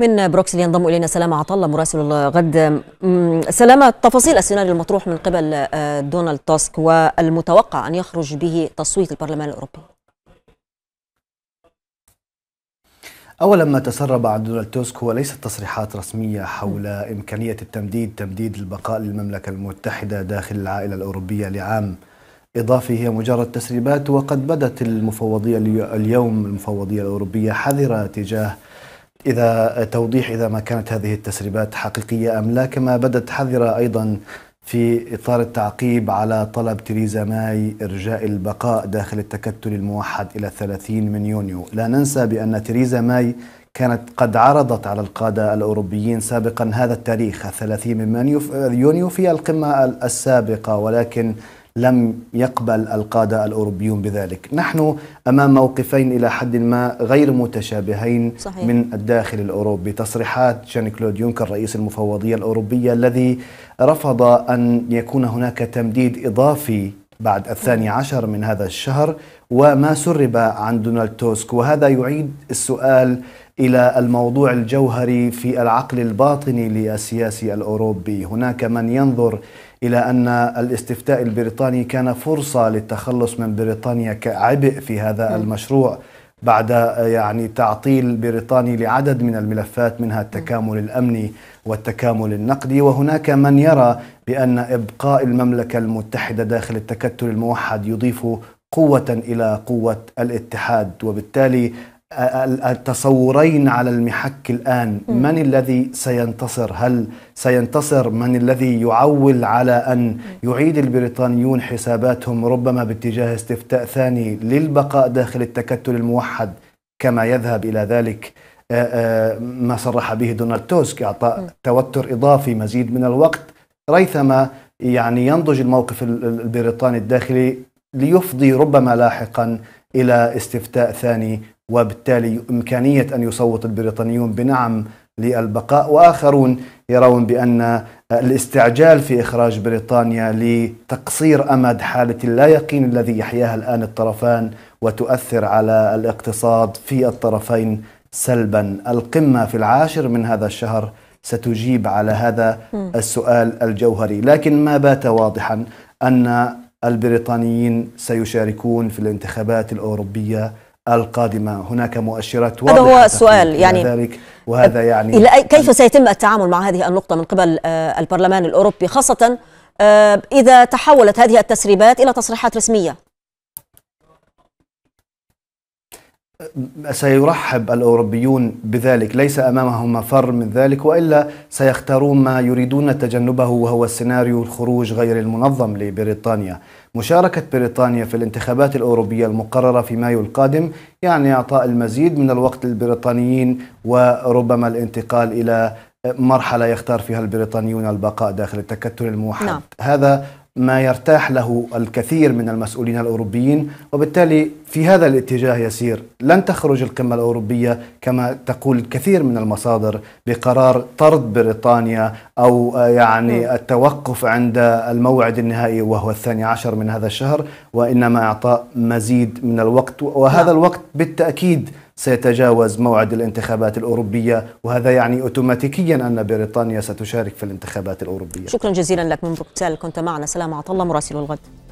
من بروكسل ينضم الينا سلامه عطله مراسل الغد سلامه تفاصيل السيناريو المطروح من قبل آه، دونالد تاسك والمتوقع ان يخرج به تصويت البرلمان الاوروبي أولا ما تسرب عن دونالد توسك هو ليست تصريحات رسمية حول إمكانية التمديد تمديد البقاء للمملكة المتحدة داخل العائلة الأوروبية لعام إضافي هي مجرد تسريبات وقد بدت المفوضية اليوم المفوضية الأوروبية حذرة تجاه إذا توضيح إذا ما كانت هذه التسريبات حقيقية أم لا كما بدت حذرة أيضا في إطار التعقيب على طلب تريزا ماي إرجاء البقاء داخل التكتل الموحد إلى 30 من يونيو لا ننسى بأن تريزا ماي كانت قد عرضت على القادة الأوروبيين سابقا هذا التاريخ 30 من يونيو في القمة السابقة ولكن لم يقبل القادة الأوروبيون بذلك نحن أمام موقفين إلى حد ما غير متشابهين صحيح. من الداخل الأوروبي تصريحات جان كلود يونكر رئيس المفوضية الأوروبية الذي رفض أن يكون هناك تمديد إضافي بعد الثاني عشر من هذا الشهر وما سرب عن دونالد توسك وهذا يعيد السؤال الى الموضوع الجوهري في العقل الباطني للسياسي الاوروبي هناك من ينظر الى ان الاستفتاء البريطاني كان فرصه للتخلص من بريطانيا كعبء في هذا المشروع بعد آه، يعني تعطيل بريطاني لعدد من الملفات منها التكامل الامني والتكامل النقدي وهناك من يرى بان ابقاء المملكه المتحده داخل التكتل الموحد يضيف قوه الى قوه الاتحاد وبالتالي التصورين على المحك الآن من الذي سينتصر هل سينتصر من الذي يعول على أن يعيد البريطانيون حساباتهم ربما باتجاه استفتاء ثاني للبقاء داخل التكتل الموحد كما يذهب إلى ذلك آه، آه، ما صرح به دونالد توسك إعطاء توتر إضافي مزيد من الوقت ريثما يعني ينضج الموقف البريطاني الداخلي ليفضي ربما لاحقا إلى استفتاء ثاني وبالتالي إمكانية أن يصوت البريطانيون بنعم للبقاء وآخرون يرون بأن الاستعجال في إخراج بريطانيا لتقصير أمد حالة اللا يقين الذي يحياها الآن الطرفان وتؤثر على الاقتصاد في الطرفين سلبا القمة في العاشر من هذا الشهر ستجيب على هذا السؤال الجوهري لكن ما بات واضحا أن البريطانيين سيشاركون في الانتخابات الأوروبية القادمة هناك مؤشرات واضحة هذا هو السؤال يعني ذلك وهذا يعني إلى كيف سيتم التعامل مع هذه النقطة من قبل آه، البرلمان الأوروبي خاصة آه، إذا تحولت هذه التسريبات إلى تصريحات رسمية سيرحب الأوروبيون بذلك ليس أمامهم مفر من ذلك وإلا سيختارون ما يريدون تجنبه وهو سيناريو الخروج غير المنظم لبريطانيا مشاركة بريطانيا في الانتخابات الأوروبية المقررة في مايو القادم يعني إعطاء المزيد من الوقت للبريطانيين وربما الانتقال إلى مرحلة يختار فيها البريطانيون البقاء داخل التكتل الموحد نعم. هذا ما يرتاح له الكثير من المسؤولين الاوروبيين وبالتالي في هذا الاتجاه يسير لن تخرج القمه الاوروبيه كما تقول كثير من المصادر بقرار طرد بريطانيا او آه، يعني التوقف عند الموعد النهائي وهو الثاني عشر من هذا الشهر وانما اعطاء مزيد من الوقت وهذا نعم. الوقت بالتاكيد سيتجاوز موعد الانتخابات الأوروبية وهذا يعني أوتوماتيكيا أن بريطانيا ستشارك في الانتخابات الأوروبية شكرا جزيلا لك من بروكسل كنت معنا سلام الله مراسل الغد